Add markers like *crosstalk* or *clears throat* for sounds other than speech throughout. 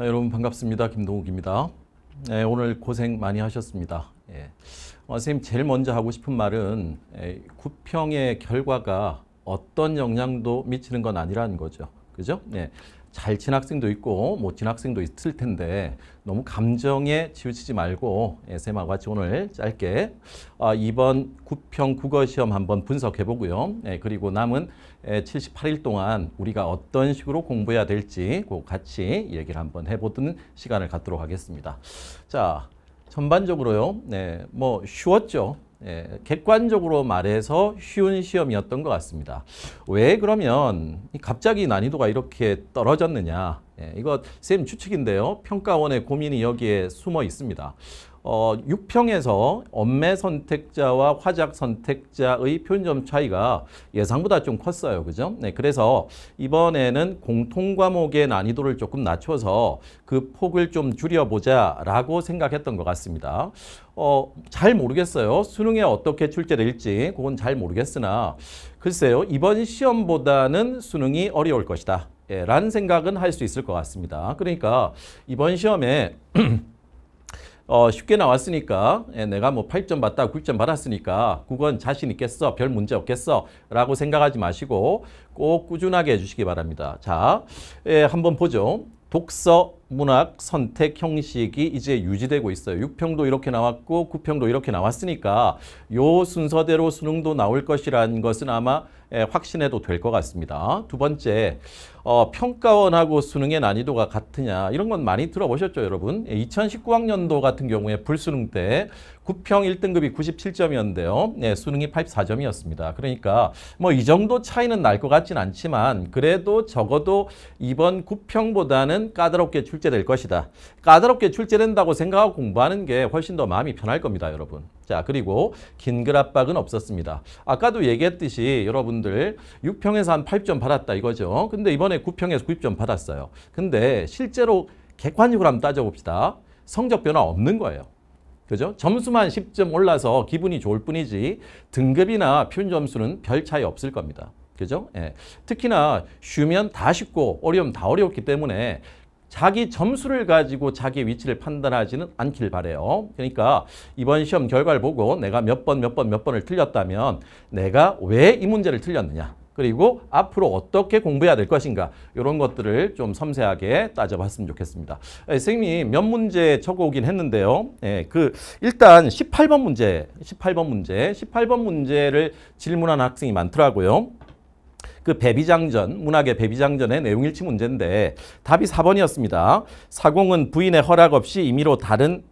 아, 여러분 반갑습니다. 김동욱입니다. 네, 오늘 고생 많이 하셨습니다. 예. 어, 선생님 제일 먼저 하고 싶은 말은 에, 예, 구평의 결과가 어떤 영향도 미치는 건 아니라는 거죠. 그죠? 네. 잘친 학생도 있고 못 친 학생도 있을 텐데 너무 감정에 치우치지 말고 SM하고 예, 같이 오늘 짧게 아, 이번 9평 국어 시험 한번 분석해 보고요. 예, 그리고 남은 78일 예, 동안 우리가 어떤 식으로 공부해야 될지 그 같이 얘기를 한번 해보는 시간을 갖도록 하겠습니다. 자, 전반적으로요. 네, 뭐 쉬웠죠. 예, 객관적으로 말해서 쉬운 시험이었던 것 같습니다. 왜 그러면 갑자기 난이도가 이렇게 떨어졌느냐. 예, 이거 쌤 추측인데요. 평가원의 고민이 여기에 숨어 있습니다. 어, 6평에서 엄매 선택자와 화작 선택자의 표준점 차이가 예상보다 좀 컸어요. 그죠? 네, 그래서 이번에는 공통 과목의 난이도를 조금 낮춰서 그 폭을 좀 줄여보자라고 생각했던 것 같습니다. 어, 잘 모르겠어요. 수능에 어떻게 출제될지 그건 잘 모르겠으나 글쎄요. 이번 시험보다는 수능이 어려울 것이다. 예, 라는 생각은 할 수 있을 것 같습니다. 그러니까 이번 시험에 *clears throat* 어, 쉽게 나왔으니까 예, 내가 뭐 8점 받다 9점 받았으니까 그건 자신 있겠어 별 문제 없겠어 라고 생각하지 마시고 꼭 꾸준하게 해주시기 바랍니다. 자 예, 한번 보죠. 독서, 문학, 선택 형식이 이제 유지되고 있어요. 6평도 이렇게 나왔고 9평도 이렇게 나왔으니까 요 순서대로 수능도 나올 것이라는 것은 아마 예, 확신해도 될 것 같습니다. 두 번째, 어, 평가원하고 수능의 난이도가 같으냐 이런 건 많이 들어보셨죠 여러분? 2019학년도 예, 같은 경우에 불수능 때 9평 1등급이 97점이었는데요. 네, 예, 수능이 84점이었습니다. 그러니까 뭐 이 정도 차이는 날 것 같진 않지만 그래도 적어도 이번 9평보다는 까다롭게 출제될 것이다. 까다롭게 출제된다고 생각하고 공부하는 게 훨씬 더 마음이 편할 겁니다 여러분. 자 그리고 긴 그압박은 없었습니다. 아까도 얘기했듯이 여러분들 6평에서 한 8점 받았다 이거죠. 근데 이번에 9평에서 9점 받았어요. 근데 실제로 객관적으로 한번 따져봅시다. 성적 변화 없는 거예요. 그죠? 점수만 10점 올라서 기분이 좋을 뿐이지 등급이나 표준 점수는 별 차이 없을 겁니다. 그죠? 예. 특히나 쉬면 다 쉽고 어려움 다 어려웠기 때문에 자기 점수를 가지고 자기 위치를 판단하지는 않길 바래요. 그러니까 이번 시험 결과를 보고 내가 몇 번, 몇 번, 몇 번을 틀렸다면 내가 왜 이 문제를 틀렸느냐. 그리고 앞으로 어떻게 공부해야 될 것인가 이런 것들을 좀 섬세하게 따져봤으면 좋겠습니다. 예, 선생님이 몇 문제 적어오긴 했는데요. 예, 그 일단 18번 문제, 18번 문제, 18번 문제를 질문한 학생이 많더라고요. 그 배비장전, 문학의 배비장전의 내용일치 문제인데 답이 4번이었습니다. 사공은 부인의 허락 없이 임의로 다른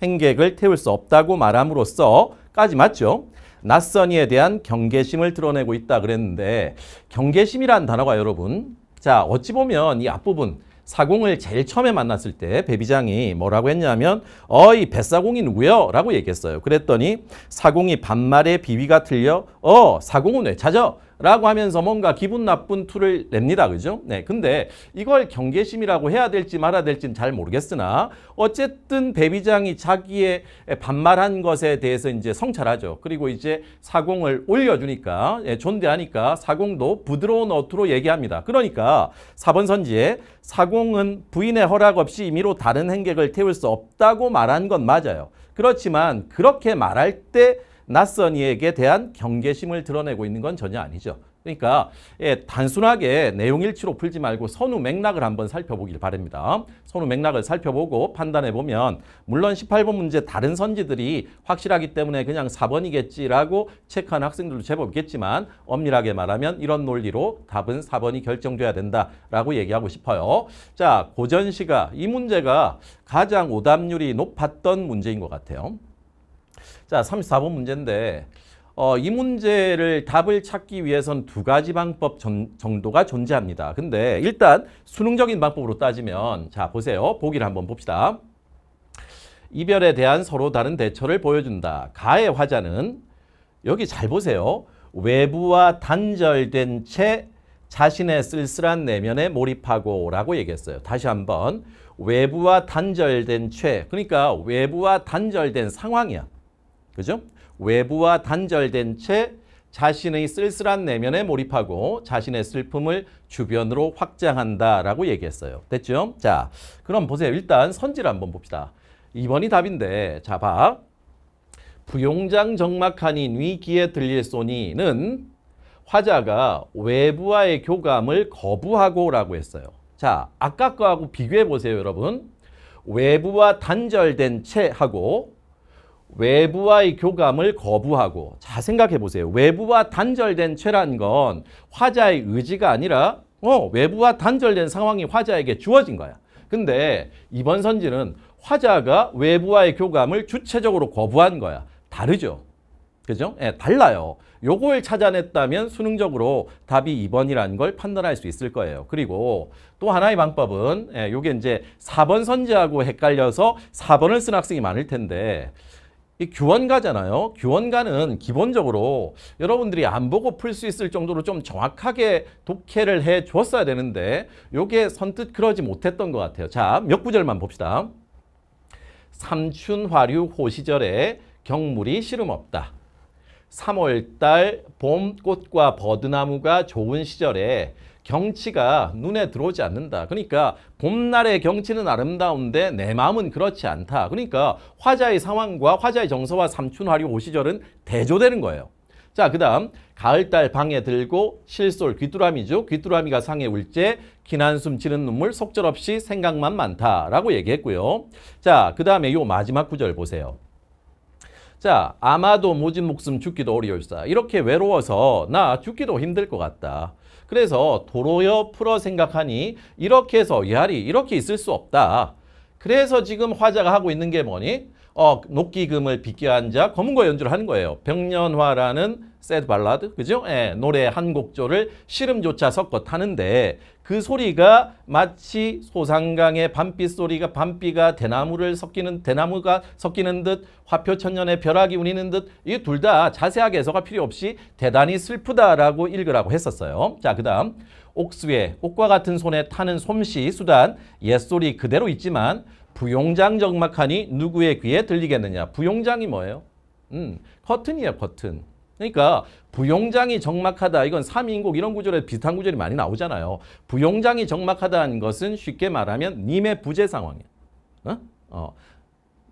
행객을 태울 수 없다고 말함으로써까지 맞죠? 낯선이에 대한 경계심을 드러내고 있다 그랬는데 경계심이란 단어가 여러분 자 어찌 보면 이 앞부분 사공을 제일 처음에 만났을 때 배비장이 뭐라고 했냐면 어이 뱃사공이 누구요? 라고 얘기했어요. 그랬더니 사공이 반말에 비위가 틀려 어 사공은 왜 찾아? 라고 하면서 뭔가 기분 나쁜 툴을 냅니다. 그죠? 네. 근데 이걸 경계심이라고 해야 될지 말아야 될지는 잘 모르겠으나 어쨌든 배비장이 자기의 반말한 것에 대해서 이제 성찰하죠. 그리고 이제 사공을 올려주니까 예, 존대하니까 사공도 부드러운 어투로 얘기합니다. 그러니까 4번 선지에 사공은 부인의 허락 없이 임의로 다른 행객을 태울 수 없다고 말한 건 맞아요. 그렇지만 그렇게 말할 때 낯선 이에게 대한 경계심을 드러내고 있는 건 전혀 아니죠. 그러니까 예, 단순하게 내용 일치로 풀지 말고 선우 맥락을 한번 살펴보길 바랍니다. 선우 맥락을 살펴보고 판단해보면 물론 18번 문제 다른 선지들이 확실하기 때문에 그냥 4번이겠지라고 체크한 학생들도 제법 있겠지만 엄밀하게 말하면 이런 논리로 답은 4번이 결정돼야 된다라고 얘기하고 싶어요. 자, 고전 시가 이 문제가 가장 오답률이 높았던 문제인 것 같아요. 자, 34번 문제인데 어, 이 문제를 답을 찾기 위해선 두 가지 방법 전, 정도가 존재합니다. 근데 일단 수능적인 방법으로 따지면 자, 보세요. 보기를 한번 봅시다. 이별에 대한 서로 다른 대처를 보여준다. 가의 화자는 여기 잘 보세요. 외부와 단절된 채 자신의 쓸쓸한 내면에 몰입하고 라고 얘기했어요. 다시 한번 외부와 단절된 채 그러니까 외부와 단절된 상황이야. 그죠? 외부와 단절된 채 자신의 쓸쓸한 내면에 몰입하고 자신의 슬픔을 주변으로 확장한다라고 얘기했어요. 됐죠? 자, 그럼 보세요. 일단 선지를 한번 봅시다. 2번이 답인데 자, 봐. 부용장 정막하니 위기에 들릴 소니는 화자가 외부와의 교감을 거부하고라고 했어요. 자, 아까 거하고 비교해 보세요, 여러분. 외부와 단절된 채 하고 외부와의 교감을 거부하고 자 생각해 보세요. 외부와 단절된 죄란 건 화자의 의지가 아니라 어, 외부와 단절된 상황이 화자에게 주어진 거야. 근데 이번 선지는 화자가 외부와의 교감을 주체적으로 거부한 거야. 다르죠. 그죠? 예, 달라요. 요걸 찾아냈다면 수능적으로 답이 2번이라는 걸 판단할 수 있을 거예요. 그리고 또 하나의 방법은 예, 요게 이제 4번 선지하고 헷갈려서 4번을 쓴 학생이 많을 텐데 이 교원가잖아요. 교원가는 기본적으로 여러분들이 안 보고 풀 수 있을 정도로 좀 정확하게 독해를 해 줬어야 되는데 요게 선뜻 그러지 못했던 것 같아요. 자, 몇 구절만 봅시다. 삼춘화류 호시절에 경물이 시름 없다. 3월달 봄 꽃과 버드나무가 좋은 시절에 경치가 눈에 들어오지 않는다. 그러니까 봄날의 경치는 아름다운데 내 마음은 그렇지 않다. 그러니까 화자의 상황과 화자의 정서와 삼춘화류 오시절은 대조되는 거예요. 자, 그 다음 가을달 방에 들고 실솔 귀뚜라미죠. 귀뚜라미가 상에 울제 기난숨 치는 눈물 속절없이 생각만 많다라고 얘기했고요. 자, 그 다음에 요 마지막 구절 보세요. 자, 아마도 모진 목숨 죽기도 어려울사. 이렇게 외로워서 나 죽기도 힘들 것 같다. 그래서 도로여 풀어 생각하니 이렇게 해서 야리 이렇게 있을 수 없다. 그래서 지금 화자가 하고 있는 게 뭐니? 어, 녹기금을 빗겨한 자 검은거 연주를 하는 거예요. 병년화라는 새드 발라드 그죠? 예, 노래 한 곡조를 시름조차 섞어 타는데 그 소리가 마치 소상강의 밤빛 소리가 밤비가 대나무를 섞이는 대나무가 섞이는 듯 화표천년의 벼락이 우리는 듯 이 둘 다 자세하게 해서가 필요 없이 대단히 슬프다라고 읽으라고 했었어요. 자, 그다음 옥수에 옥과 같은 손에 타는 솜씨 수단 옛소리 그대로 있지만 부용장 적막하니 누구의 귀에 들리겠느냐. 부용장이 뭐예요? 음, 커튼이에 커튼. 그러니까 부용장이 정막하다. 이건 3인곡 이런 구절에 비슷한 구절이 많이 나오잖아요. 부용장이 정막하다는 것은 쉽게 말하면 님의 부재 상황이에요. 어? 어.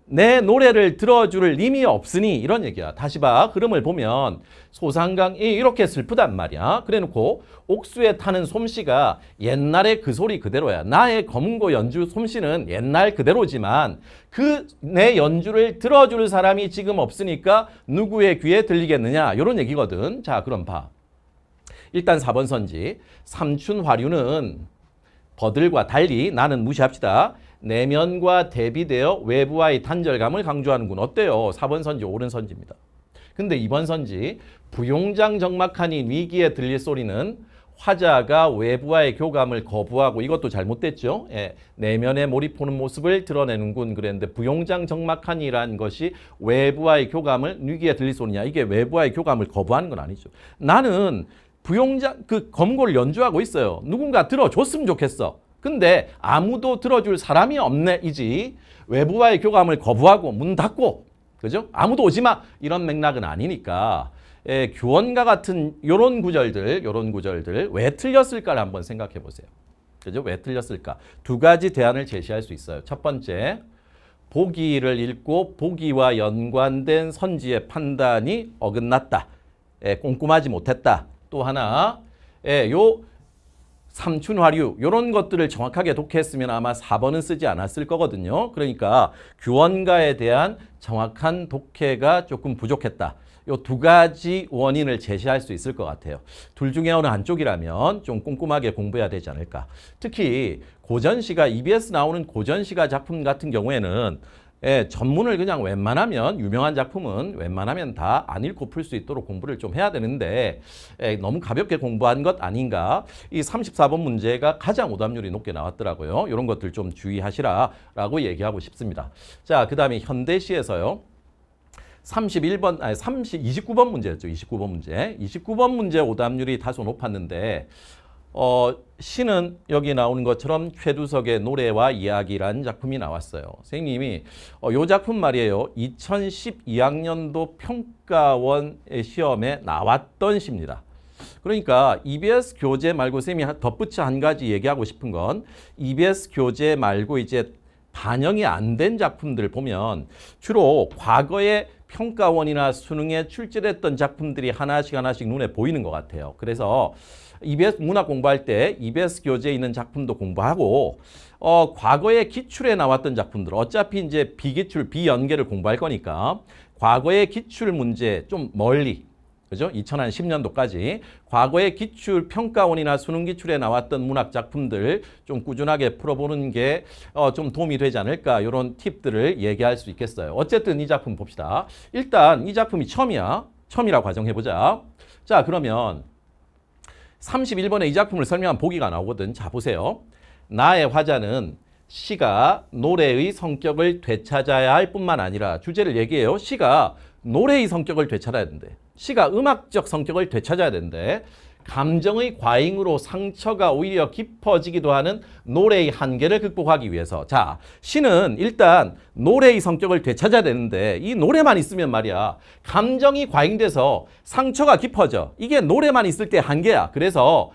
내 노래를 들어줄 힘이 없으니 이런 얘기야. 다시 봐. 흐름을 보면 소상강이 이렇게 슬프단 말이야. 그래놓고 옥수에 타는 솜씨가 옛날의 그 소리 그대로야. 나의 검은고 연주 솜씨는 옛날 그대로지만 그 내 연주를 들어줄 사람이 지금 없으니까 누구의 귀에 들리겠느냐. 이런 얘기거든. 자 그럼 봐. 일단 4번 선지. 삼춘화류는 버들과 달리 나는 무시합시다. 내면과 대비되어 외부와의 단절감을 강조하는군. 어때요? 4번 선지, 오른 선지입니다. 근데 2번 선지, 부용장 정막한니 위기에 들릴 소리는 화자가 외부와의 교감을 거부하고 이것도 잘못됐죠. 예, 내면에 몰입하는 모습을 드러내는군 그랬는데 부용장 정막한이라는 것이 외부와의 교감을 위기에 들릴 소리냐. 이게 외부와의 교감을 거부하는 건 아니죠. 나는 부용장 그 검고를 연주하고 있어요. 누군가 들어줬으면 좋겠어. 근데 아무도 들어줄 사람이 없네 이지 외부와의 교감을 거부하고 문 닫고 그죠? 아무도 오지마 이런 맥락은 아니니까 예, 교원과 같은 요런 구절들 요런 구절들 왜 틀렸을까를 한번 생각해 보세요. 그죠? 왜 틀렸을까? 두 가지 대안을 제시할 수 있어요. 첫 번째 보기를 읽고 보기와 연관된 선지의 판단이 어긋났다. 예, 꼼꼼하지 못했다. 또 하나 예, 요 삼춘화류 이런 것들을 정확하게 독해했으면 아마 4번은 쓰지 않았을 거거든요. 그러니까 규원가에 대한 정확한 독해가 조금 부족했다. 이 두 가지 원인을 제시할 수 있을 것 같아요. 둘 중에 어느 한쪽이라면 좀 꼼꼼하게 공부해야 되지 않을까. 특히 고전시가, EBS 나오는 고전시가 작품 같은 경우에는 예, 전문을 그냥 웬만하면 유명한 작품은 웬만하면 다 안 읽고 풀 수 있도록 공부를 좀 해야 되는데 예, 너무 가볍게 공부한 것 아닌가 이 34번 문제가 가장 오답률이 높게 나왔더라고요. 이런 것들 좀 주의하시라 라고 얘기하고 싶습니다. 자, 그 다음에 현대시에서요. 31번, 아니 30, 29번 문제였죠. 29번 문제. 29번 문제 오답률이 다소 높았는데 어, 시는 여기 나오는 것처럼 최두석의 노래와 이야기란 작품이 나왔어요. 선생님이 어, 요 작품 말이에요. 2012학년도 평가원 시험에 나왔던 시입니다. 그러니까 EBS 교재 말고 선생님이 덧붙여 한 가지 얘기하고 싶은 건 EBS 교재 말고 이제 반영이 안 된 작품들 보면 주로 과거에 평가원이나 수능에 출제됐던 작품들이 하나씩 하나씩 눈에 보이는 것 같아요. 그래서 EBS 문학 공부할 때 EBS 교재에 있는 작품도 공부하고 어, 과거의 기출에 나왔던 작품들 어차피 이제 비기출, 비연계를 공부할 거니까 과거의 기출 문제 좀 멀리 그죠? 2010년도까지 과거의 기출 평가원이나 수능 기출에 나왔던 문학 작품들 좀 꾸준하게 풀어보는 게좀 어 도움이 되지 않을까 이런 팁들을 얘기할 수 있겠어요. 어쨌든 이 작품 봅시다. 일단 이 작품이 처음이야. 처음이라고 가정해보자. 자 그러면 31번에 이 작품을 설명한 보기가 나오거든. 자, 보세요. 나의 화자는 시가 노래의 성격을 되찾아야 할 뿐만 아니라 주제를 얘기해요. 시가 노래의 성격을 되찾아야 된대. 시가 음악적 성격을 되찾아야 된대. 감정의 과잉으로 상처가 오히려 깊어지기도 하는 노래의 한계를 극복하기 위해서 자 시는 일단 노래의 성격을 되찾아야 되는데 이 노래만 있으면 말이야 감정이 과잉돼서 상처가 깊어져 이게 노래만 있을 때 한계야 그래서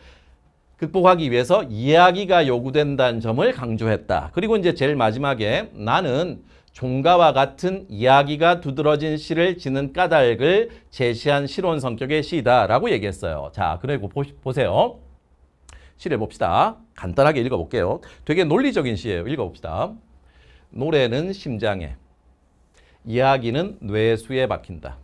극복하기 위해서 이야기가 요구된다는 점을 강조했다 그리고 이제 제일 마지막에 나는 종가와 같은 이야기가 두드러진 시를 지는 까닭을 제시한 실온 성격의 시다라고 얘기했어요. 자, 그리고 보, 보세요. 시를 봅시다. 간단하게 읽어볼게요. 되게 논리적인 시예요. 읽어봅시다. 노래는 심장에, 이야기는 뇌수에 박힌다.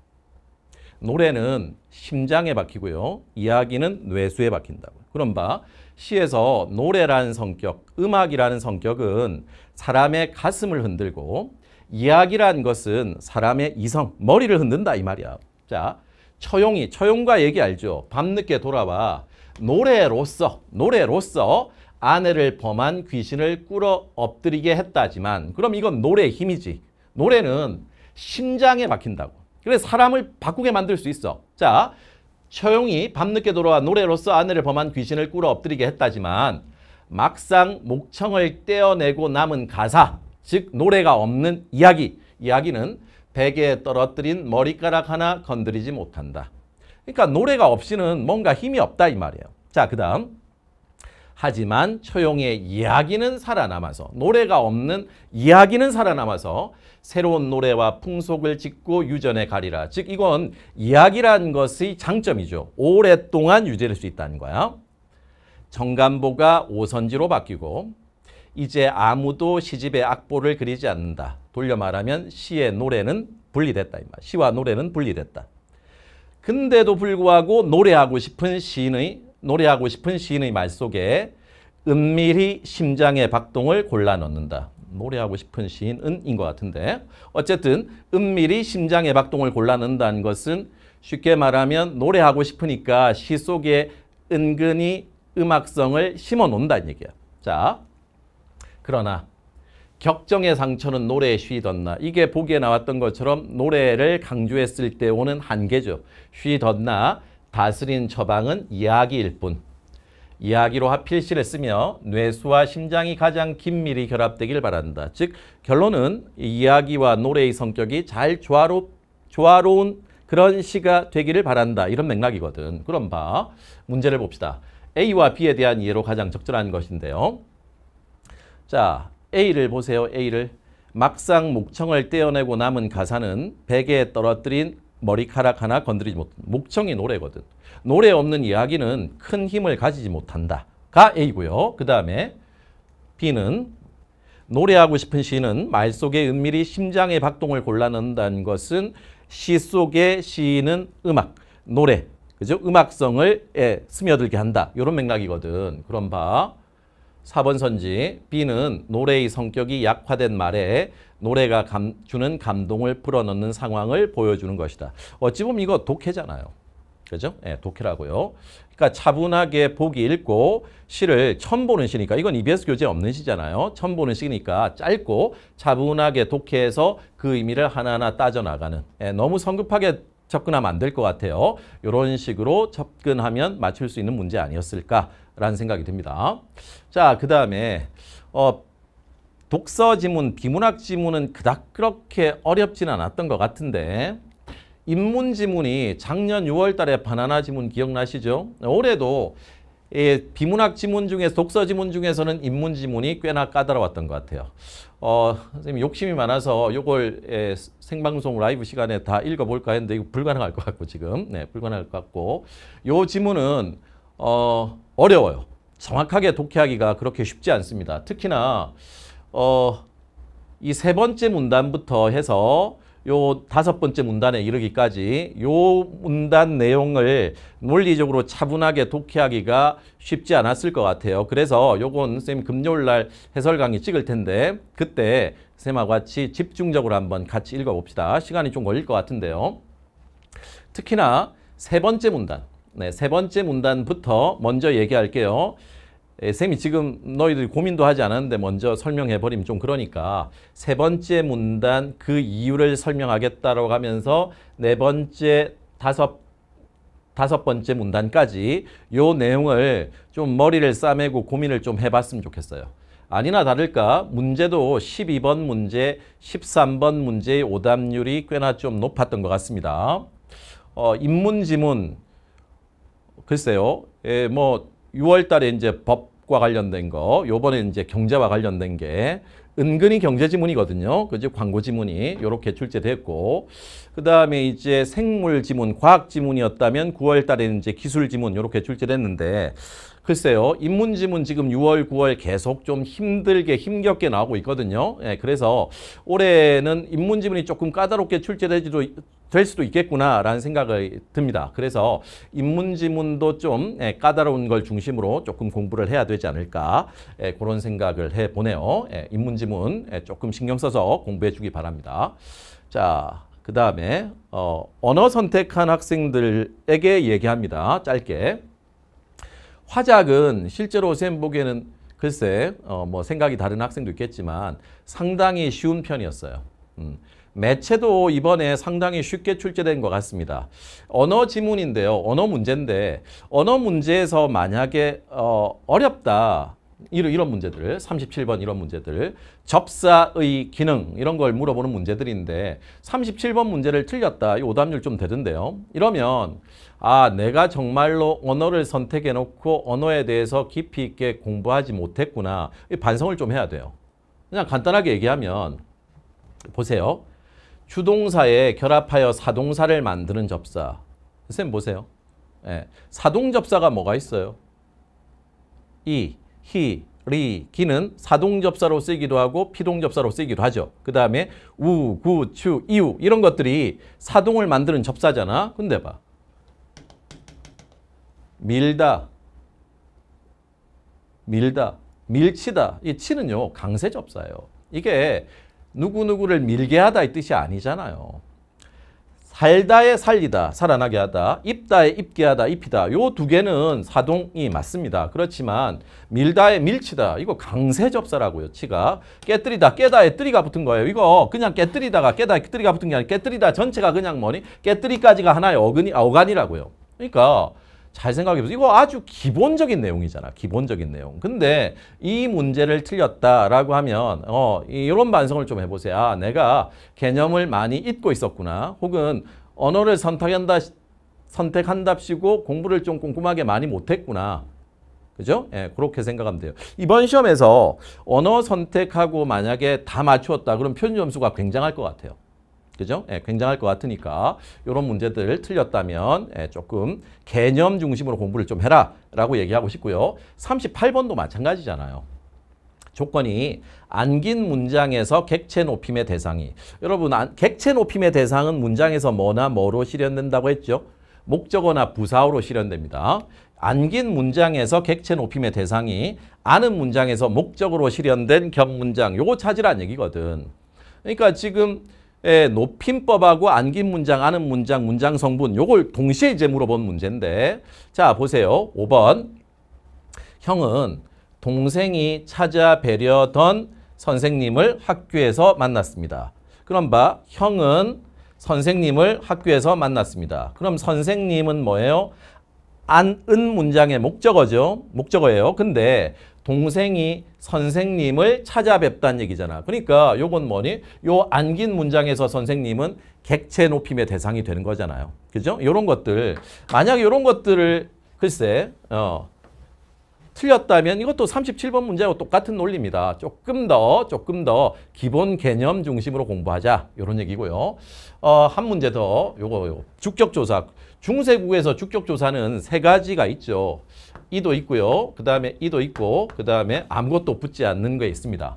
노래는 심장에 박히고요. 이야기는 뇌수에 박힌다고. 그럼 봐. 시에서 노래라는 성격, 음악이라는 성격은 사람의 가슴을 흔들고 이야기란 것은 사람의 이성, 머리를 흔든다 이 말이야. 자, 처용이, 처용과 얘기 알죠? 밤늦게 돌아와 노래로서, 노래로서 아내를 범한 귀신을 꿇어 엎드리게 했다지만 그럼 이건 노래의 힘이지. 노래는 심장에 박힌다고. 그래 사람을 바꾸게 만들 수 있어. 자, 처용이 밤늦게 돌아와 노래로서 아내를 범한 귀신을 꿇어 엎드리게 했다지만 막상 목청을 떼어내고 남은 가사 즉 노래가 없는 이야기. 이야기는 베개에 떨어뜨린 머리카락 하나 건드리지 못한다. 그러니까 노래가 없이는 뭔가 힘이 없다 이 말이에요. 자, 그 다음. 하지만 초용의 이야기는 살아남아서 노래가 없는 이야기는 살아남아서 새로운 노래와 풍속을 짓고 유전에 가리라. 즉 이건 이야기란 것의 장점이죠. 오랫동안 유지될 수 있다는 거야. 정간보가 오선지로 바뀌고 이제 아무도 시집의 악보를 그리지 않는다. 돌려 말하면 시의 노래는 분리됐다. 이 말. 시와 노래는 분리됐다. 근데도 불구하고 노래하고 싶은 시인의 노래하고 싶은 시인의 말 속에 은밀히 심장의 박동을 골라 넣는다. 노래하고 싶은 시인은 인 것 같은데 어쨌든 은밀히 심장의 박동을 골라 넣는다는 것은 쉽게 말하면 노래하고 싶으니까 시 속에 은근히 음악성을 심어 놓는다는 얘기야. 자, 그러나 격정의 상처는 노래에 쉬던나 이게 보기에 나왔던 것처럼 노래를 강조했을 때 오는 한계죠. 쉬던나 다스린 처방은 이야기일 뿐. 이야기로 하필시를 쓰며 뇌수와 심장이 가장 긴밀히 결합되길 바란다. 즉 결론은 이야기와 노래의 성격이 잘 조화로, 조화로운 그런 시가 되기를 바란다. 이런 맥락이거든. 그럼 봐. 문제를 봅시다. A와 B에 대한 이해로 가장 적절한 것인데요. 자, A를 보세요. A를. 막상 목청을 떼어내고 남은 가사는 베개에 떨어뜨린 머리카락 하나 건드리지 못. 목청이 노래거든. 노래 없는 이야기는 큰 힘을 가지지 못한다. 가 A고요. 그 다음에 B는 노래하고 싶은 시는 말 속에 은밀히 심장의 박동을 골라낸다는 것은 시 속의 시는 음악, 노래, 그죠? 음악성을 예, 스며들게 한다. 이런 맥락이거든. 그런 바 4번 선지 B는 노래의 성격이 약화된 말에 노래가 감, 주는 감동을 풀어넣는 상황을 보여주는 것이다. 어찌 보면 이거 독해잖아요. 그죠? 예, 독해라고요. 그러니까 차분하게 보기 읽고 시를 처음 보는 시니까 이건 EBS 교재 없는 시잖아요. 처음 보는 시니까 짧고 차분하게 독해해서 그 의미를 하나하나 따져나가는 예, 너무 성급하게 접근하면 안 될 것 같아요. 이런 식으로 접근하면 맞출 수 있는 문제 아니었을까 라는 생각이 듭니다. 자, 그 다음에 어, 독서 지문, 비문학 지문은 그닥 그렇게 어렵진 않았던 것 같은데 인문 지문이 작년 6월 달에 바나나 지문 기억나시죠? 올해도 예, 비문학 지문 중에서 독서 지문 중에서는 인문 지문이 꽤나 까다로웠던 것 같아요. 어, 선생님 욕심이 많아서 이걸 예, 생방송 라이브 시간에 다 읽어볼까 했는데 이거 불가능할 것 같고 지금 네, 불가능할 것 같고 요 지문은 어, 어려워요. 정확하게 독해하기가 그렇게 쉽지 않습니다. 특히나 어, 이 세 번째 문단부터 해서 요 다섯 번째 문단에 이르기까지 요 문단 내용을 논리적으로 차분하게 독해하기가 쉽지 않았을 것 같아요. 그래서 요건 선생님 금요일 날 해설 강의 찍을 텐데 그때 쌤하고 같이 집중적으로 한번 같이 읽어봅시다. 시간이 좀 걸릴 것 같은데요. 특히나 세 번째 문단. 네, 세 번째 문단부터 먼저 얘기할게요. 에, 예, 쌤이 지금 너희들이 고민도 하지 않았는데 먼저 설명해버리면 좀 그러니까 세 번째 문단 그 이유를 설명하겠다라 하면서 네 번째 다섯 다섯 번째 문단까지 요 내용을 좀 머리를 싸매고 고민을 좀 해봤으면 좋겠어요. 아니나 다를까 문제도 12번 문제, 13번 문제의 오답률이 꽤나 좀 높았던 것 같습니다. 어, 인문지문, 글쎄요. 예, 뭐 6월 달에 이제 법과 관련된 거, 요번에 이제 경제와 관련된 게 은근히 경제 지문이거든요. 그지 광고 지문이 이렇게 출제됐고 그다음에 이제 생물 지문, 과학 지문이었다면 9월 달에는 이제 기술 지문 이렇게 출제됐는데 글쎄요. 인문 지문 지금 6월, 9월 계속 좀 힘들게 힘겹게 나오고 있거든요. 예, 그래서 올해는 인문 지문이 조금 까다롭게 출제되지도 될 수도 있겠구나라는 생각이 듭니다. 그래서 인문지문도 좀 예, 까다로운 걸 중심으로 조금 공부를 해야 되지 않을까 예, 그런 생각을 해보네요. 인문지 예, 지문 예, 조금 신경 써서 공부해 주기 바랍니다. 자, 그 다음에 어, 언어 선택한 학생들에게 얘기합니다. 짧게. 화작은 실제로 쌤 보기에는 글쎄 어, 뭐 생각이 다른 학생도 있겠지만 상당히 쉬운 편이었어요. 음. 매체도 이번에 상당히 쉽게 출제된 것 같습니다. 언어 지문인데요. 언어 문제인데 언어 문제에서 만약에 어, 어렵다 이런, 이런 문제들, 37번 이런 문제들, 접사의 기능 이런 걸 물어보는 문제들인데 37번 문제를 틀렸다. 이 오답률 좀 되던데요. 이러면 아 내가 정말로 언어를 선택해놓고 언어에 대해서 깊이 있게 공부하지 못했구나. 반성을 좀 해야 돼요. 그냥 간단하게 얘기하면 보세요. 주동사에 결합하여 사동사를 만드는 접사. 선생님 보세요. 예. 사동접사가 뭐가 있어요? 이, 히, 리, 기는 사동접사로 쓰이기도 하고 피동접사로 쓰이기도 하죠. 그 다음에 우, 구, 추, 이우 이런 것들이 사동을 만드는 접사잖아. 근데 봐. 밀다, 밀다, 밀치다. 이 치는요 강세 접사예요. 이게 누구누구를 밀게 하다 이 뜻이 아니잖아요. 살다에 살리다, 살아나게 하다, 입다에 입게 하다, 입히다 요 두 개는 사동이 맞습니다. 그렇지만 밀다에 밀치다 이거 강세접사라고요. 치가 깨뜨리다, 깨다에 뜨리가 붙은 거예요. 이거 그냥 깨뜨리다가 깨다에 뜨리가 붙은 게 아니라 깨뜨리다 전체가 그냥 뭐니 깨뜨리까지가 하나의 어근이, 어간이라고요. 그러니까 잘 생각해보세요. 이거 아주 기본적인 내용이잖아. 기본적인 내용. 근데 이 문제를 틀렸다라고 하면 어, 이런 반성을 좀 해보세요. 아, 내가 개념을 많이 잊고 있었구나. 혹은 언어를 선택한다, 선택한답시고 공부를 좀 꼼꼼하게 많이 못했구나. 그죠? 예, 그렇게 생각하면 돼요. 이번 시험에서 언어 선택하고 만약에 다 맞추었다 그럼 표준 점수가 굉장할 것 같아요. 그죠? 예, 굉장할 것 같으니까 이런 문제들 틀렸다면 예, 조금 개념 중심으로 공부를 좀 해라 라고 얘기하고 싶고요. 38번도 마찬가지잖아요. 조건이 안긴 문장에서 객체 높임의 대상이 여러분 안, 객체 높임의 대상은 문장에서 뭐나 뭐로 실현된다고 했죠? 목적어나 부사어로 실현됩니다. 안긴 문장에서 객체 높임의 대상이 아는 문장에서 목적으로 실현된 겹문장 요거 찾으란 얘기거든. 그러니까 지금 예, 높임법하고 안긴 문장, 아는 문장, 문장 성분 요걸 동시에 이제 물어본 문제인데 자 보세요. 5번 형은 동생이 찾아뵈려던 선생님을 학교에서 만났습니다. 그럼 봐 형은 선생님을 학교에서 만났습니다. 그럼 선생님은 뭐예요? 안은 문장의 목적어죠. 목적어예요. 근데 동생이 선생님을 찾아뵙다는 얘기잖아. 그러니까 요건 뭐니? 요 안긴 문장에서 선생님은 객체 높임의 대상이 되는 거잖아요. 그죠? 요런 것들. 만약 요런 것들을 글쎄 어, 틀렸다면 이것도 37번 문제하고 똑같은 논리입니다. 조금 더 조금 더 기본 개념 중심으로 공부하자 요런 얘기고요. 어, 한 문제 더 요거, 요거. 주격조사 중세국에서 주격조사는 세 가지가 있죠. 이도 있고요. 그 다음에 이도 있고 그 다음에 아무것도 붙지 않는 게 있습니다.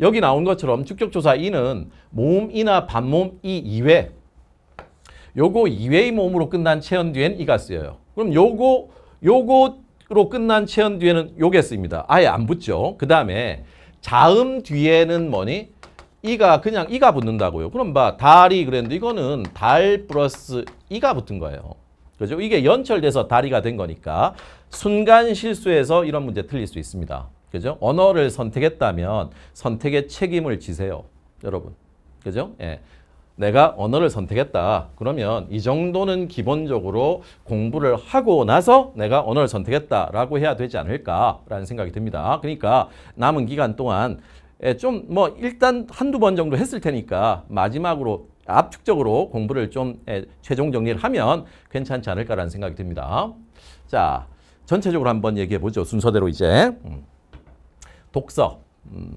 여기 나온 것처럼 축적조사 이는 몸이나반몸이 이외 요거 이외의 몸으로 끝난 체언 뒤엔 이가 쓰여요. 그럼 요거 요거로 끝난 체언 뒤에는 요게 쓰입니다. 아예 안 붙죠. 그 다음에 자음 뒤에는 뭐니? 이가 그냥 이가 붙는다고요. 그럼 봐 달이 그랬는데 이거는 달 플러스 이가 붙은 거예요. 그죠? 이게 연철돼서 다리가 된 거니까 순간 실수에서 이런 문제 틀릴 수 있습니다. 그죠? 언어를 선택했다면 선택의 책임을 지세요. 여러분. 그죠? 예. 내가 언어를 선택했다. 그러면 이 정도는 기본적으로 공부를 하고 나서 내가 언어를 선택했다라고 해야 되지 않을까라는 생각이 듭니다. 그러니까 남은 기간 동안 예, 좀뭐 일단 한두 번 정도 했을 테니까 마지막으로 압축적으로 공부를 좀 예, 최종 정리를 하면 괜찮지 않을까라는 생각이 듭니다. 자, 전체적으로 한번 얘기해 보죠. 순서대로 이제. 음. 독서. 음.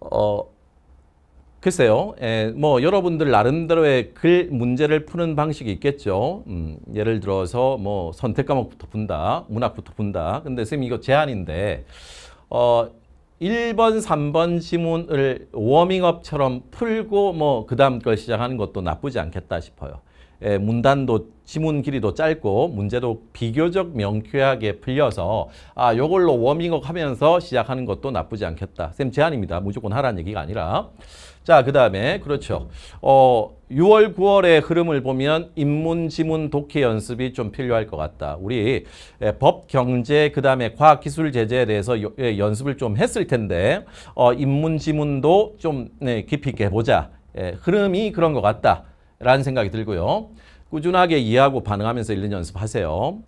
어, 글쎄요. 에, 예, 뭐 여러분들 나름대로의 글 문제를 푸는 방식이 있겠죠. 음, 예를 들어서 뭐 선택 과목부터 푼다, 문학부터 푼다. 근데 선생님 이거 제안인데 어, 1번, 3번 지문을 워밍업처럼 풀고 뭐그 다음 걸 시작하는 것도 나쁘지 않겠다 싶어요. 예, 문단도 지문 길이도 짧고 문제도 비교적 명쾌하게 풀려서 아 요걸로 워밍업 하면서 시작하는 것도 나쁘지 않겠다. 쌤 제안입니다. 무조건 하라는 얘기가 아니라. 자, 그 다음에 그렇죠. 어 6월, 9월의 흐름을 보면 입문 지문, 독해 연습이 좀 필요할 것 같다. 우리 예, 법, 경제, 그 다음에 과학기술 제재에 대해서 요, 예, 연습을 좀 했을 텐데 어입문 지문도 좀 네, 깊이 있게 해보자. 예, 흐름이 그런 것 같다. 라는 생각이 들고요. 꾸준하게 이해하고 반응하면서 읽는 연습하세요.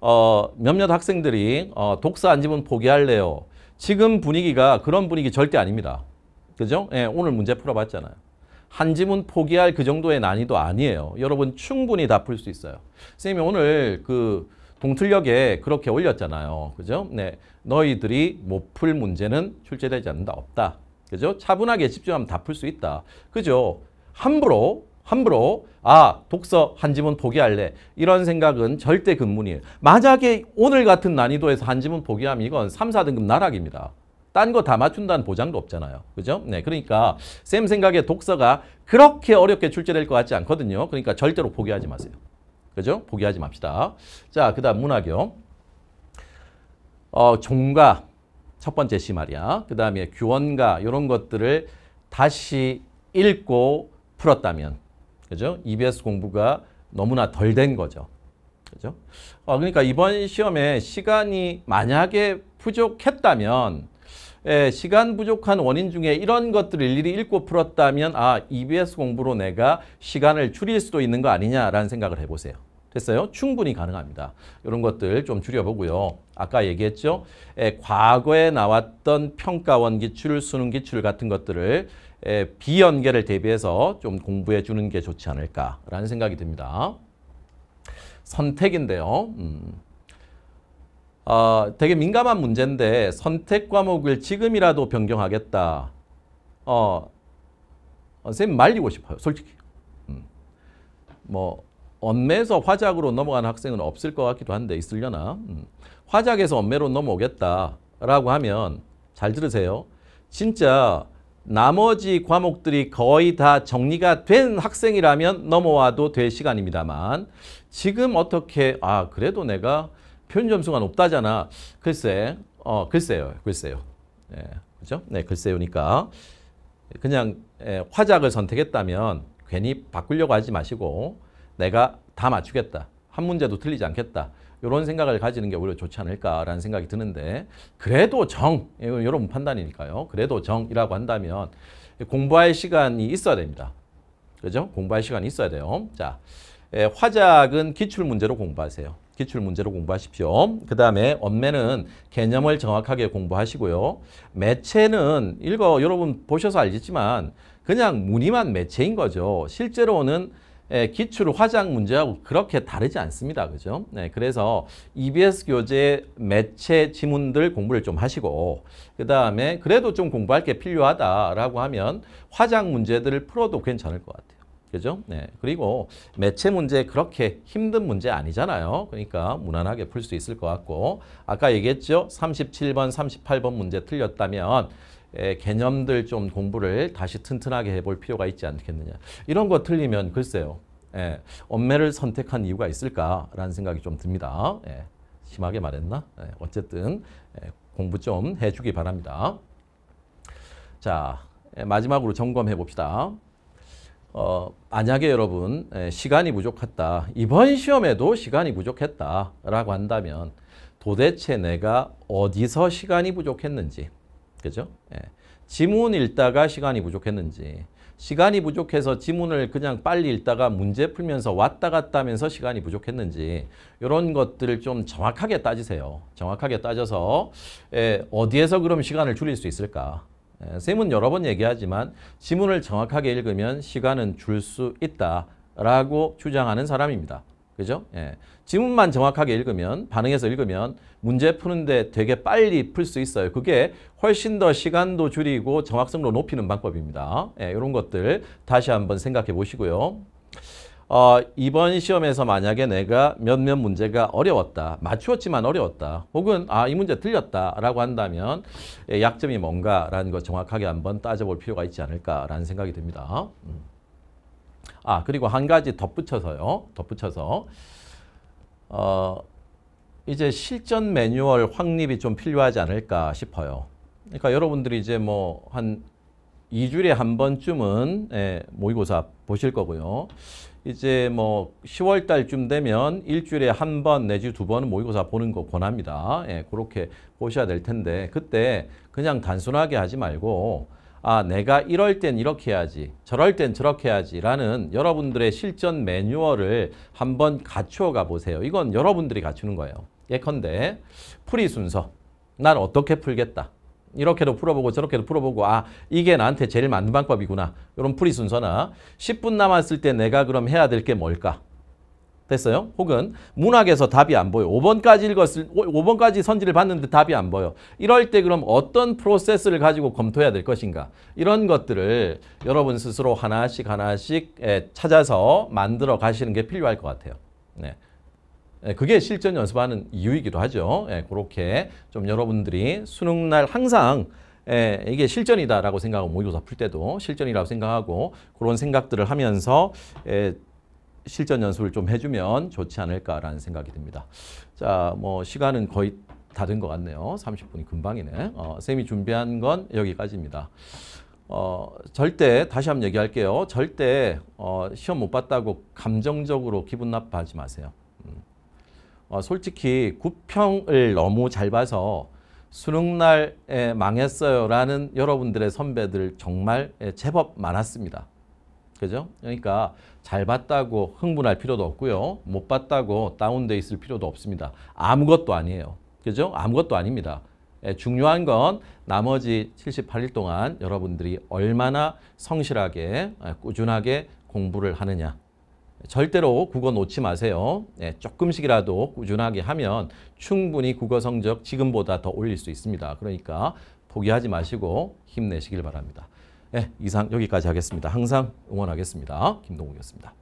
어, 몇몇 학생들이 어, 독서 안 집은 포기할래요. 지금 분위기가 그런 분위기 절대 아닙니다. 그죠? 예, 오늘 문제 풀어봤잖아요. 한 지문 포기할 그 정도의 난이도 아니에요. 여러분 충분히 다 풀 수 있어요. 선생님이 오늘 그 동틀력에 그렇게 올렸잖아요. 그죠? 네. 너희들이 못 풀 문제는 출제되지 않는다. 없다. 그죠? 차분하게 집중하면 다 풀 수 있다. 그죠? 함부로 함부로 아 독서 한 지문 포기할래 이런 생각은 절대 근문이에요 만약에 오늘 같은 난이도에서 한 지문 포기하면 이건 3, 4등급 나락입니다. 딴 거 다 맞춘다는 보장도 없잖아요. 그죠? 네, 그러니까 쌤 생각에 독서가 그렇게 어렵게 출제될 것 같지 않거든요. 그러니까 절대로 포기하지 마세요. 그죠? 포기하지 맙시다. 자, 그 다음 문학요 어, 종가, 첫 번째 시 말이야. 그 다음에 규원가 이런 것들을 다시 읽고 풀었다면 그죠? EBS 공부가 너무나 덜 된 거죠. 그죠? 어, 그러니까 이번 시험에 시간이 만약에 부족했다면 예, 시간 부족한 원인 중에 이런 것들을 일일이 읽고 풀었다면 아 EBS 공부로 내가 시간을 줄일 수도 있는 거 아니냐라는 생각을 해보세요. 됐어요? 충분히 가능합니다. 이런 것들 좀 줄여보고요. 아까 얘기했죠? 에, 과거에 나왔던 평가원 기출, 수능 기출 같은 것들을 에, 비연계를 대비해서 좀 공부해 주는 게 좋지 않을까라는 생각이 듭니다. 선택인데요. 음. 어, 되게 민감한 문제인데 선택 과목을 지금이라도 변경하겠다. 어, 어 선생님 말리고 싶어요. 솔직히. 음. 뭐 엄매에서 화작으로 넘어가는 학생은 없을 것 같기도 한데 있으려나? 음. 화작에서 엄매로 넘어오겠다라고 하면 잘 들으세요. 진짜 나머지 과목들이 거의 다 정리가 된 학생이라면 넘어와도 될 시간입니다만 지금 어떻게 아 그래도 내가 표현 점수가 높다잖아. 글쎄, 어 글쎄요, 글쎄요. 예, 그죠? 네, 글쎄요니까 그냥 예, 화작을 선택했다면 괜히 바꾸려고 하지 마시고 내가 다 맞추겠다. 한 문제도 틀리지 않겠다. 이런 생각을 가지는 게 오히려 좋지 않을까라는 생각이 드는데 그래도 정, 예, 여러분 판단이니까요. 그래도 정이라고 한다면 공부할 시간이 있어야 됩니다. 그죠? 공부할 시간이 있어야 돼요. 자, 예, 화작은 기출문제로 공부하세요. 기출문제로 공부하십시오. 그 다음에 언매는 개념을 정확하게 공부하시고요. 매체는 읽어 여러분 보셔서 알겠지만 그냥 무늬만 매체인 거죠. 실제로는 예, 기출 화장 문제하고 그렇게 다르지 않습니다. 그죠? 네, 그래서 EBS 교재 매체 지문들 공부를 좀 하시고 그 다음에 그래도 좀 공부할 게 필요하다라고 하면 화장 문제들을 풀어도 괜찮을 것 같아요. 그죠? 네. 그리고 매체 문제 그렇게 힘든 문제 아니잖아요. 그러니까 무난하게 풀 수 있을 것 같고 아까 얘기했죠? 37번, 38번 문제 틀렸다면 예, 개념들 좀 공부를 다시 튼튼하게 해볼 필요가 있지 않겠느냐. 이런 거 틀리면 글쎄요. 예, 엄매를 선택한 이유가 있을까라는 생각이 좀 듭니다. 예, 심하게 말했나? 예, 어쨌든 예, 공부 좀 해주기 바랍니다. 자, 예, 마지막으로 점검해 봅시다. 어, 만약에 여러분 시간이 부족했다. 이번 시험에도 시간이 부족했다라고 한다면 도대체 내가 어디서 시간이 부족했는지 그죠? 예. 지문 읽다가 시간이 부족했는지 시간이 부족해서 지문을 그냥 빨리 읽다가 문제 풀면서 왔다 갔다 하면서 시간이 부족했는지 이런 것들을 좀 정확하게 따지세요. 정확하게 따져서 예, 어디에서 그럼 시간을 줄일 수 있을까? 예, 쌤은 여러 번 얘기하지만 지문을 정확하게 읽으면 시간은 줄 수 있다라고 주장하는 사람입니다. 그죠? 예. 지문만 정확하게 읽으면, 반응해서 읽으면 문제 푸는데 되게 빨리 풀 수 있어요. 그게 훨씬 더 시간도 줄이고 정확성도 높이는 방법입니다. 예, 이런 것들 다시 한번 생각해 보시고요. 어, 이번 시험에서 만약에 내가 몇몇 문제가 어려웠다, 맞추었지만 어려웠다, 혹은 아, 이 문제 틀렸다라고 한다면 예, 약점이 뭔가라는 거 정확하게 한번 따져볼 필요가 있지 않을까라는 생각이 듭니다. 음. 아 그리고 한 가지 덧붙여서요. 덧붙여서 어, 이제 실전 매뉴얼 확립이 좀 필요하지 않을까 싶어요. 그러니까 여러분들이 이제 뭐 한 2주일에 한 번쯤은 예, 모의고사 보실 거고요. 이제 뭐 10월 달쯤 되면 일주일에 한 번 내지 두 번은 모의고사 보는 거 권합니다. 예, 그렇게 보셔야 될 텐데 그때 그냥 단순하게 하지 말고 아 내가 이럴 땐 이렇게 해야지 저럴 땐 저렇게 해야지 라는 여러분들의 실전 매뉴얼을 한번 갖추어 가보세요. 이건 여러분들이 갖추는 거예요. 예컨대 풀이 순서 난 어떻게 풀겠다. 이렇게도 풀어보고 저렇게도 풀어보고 아 이게 나한테 제일 맞는 방법이구나. 이런 풀이 순서나 10분 남았을 때 내가 그럼 해야 될 게 뭘까? 됐어요? 혹은 문학에서 답이 안 보여. 5번까지 읽었을 5번까지 선지를 봤는데 답이 안 보여. 이럴 때 그럼 어떤 프로세스를 가지고 검토해야 될 것인가? 이런 것들을 여러분 스스로 하나씩 하나씩 예, 찾아서 만들어 가시는 게 필요할 것 같아요. 네. 예, 그게 실전 연습하는 이유이기도 하죠. 예, 그렇게 좀 여러분들이 수능 날 항상 예, 이게 실전이다라고 생각하고 모의고사 풀 때도 실전이라고 생각하고 그런 생각들을 하면서 예, 실전 연습을 좀 해주면 좋지 않을까라는 생각이 듭니다. 자, 뭐 시간은 거의 다 된 것 같네요. 30분이 금방이네. 어, 쌤이 준비한 건 여기까지입니다. 어, 절대 다시 한번 얘기할게요. 절대 어, 시험 못 봤다고 감정적으로 기분 나빠하지 마세요. 음. 어, 솔직히 구평을 너무 잘 봐서 수능날에 망했어요라는 여러분들의 선배들 정말 예, 제법 많았습니다. 그죠? 그러니까 잘 봤다고 흥분할 필요도 없고요. 못 봤다고 다운돼 있을 필요도 없습니다. 아무것도 아니에요. 그죠? 아무것도 아닙니다. 예, 중요한 건 나머지 78일 동안 여러분들이 얼마나 성실하게 예, 꾸준하게 공부를 하느냐. 절대로 국어 놓지 마세요. 예, 조금씩이라도 꾸준하게 하면 충분히 국어 성적 지금보다 더 올릴 수 있습니다. 그러니까 포기하지 마시고 힘내시길 바랍니다. 네, 이상 여기까지 하겠습니다. 항상 응원하겠습니다. 김동욱이었습니다.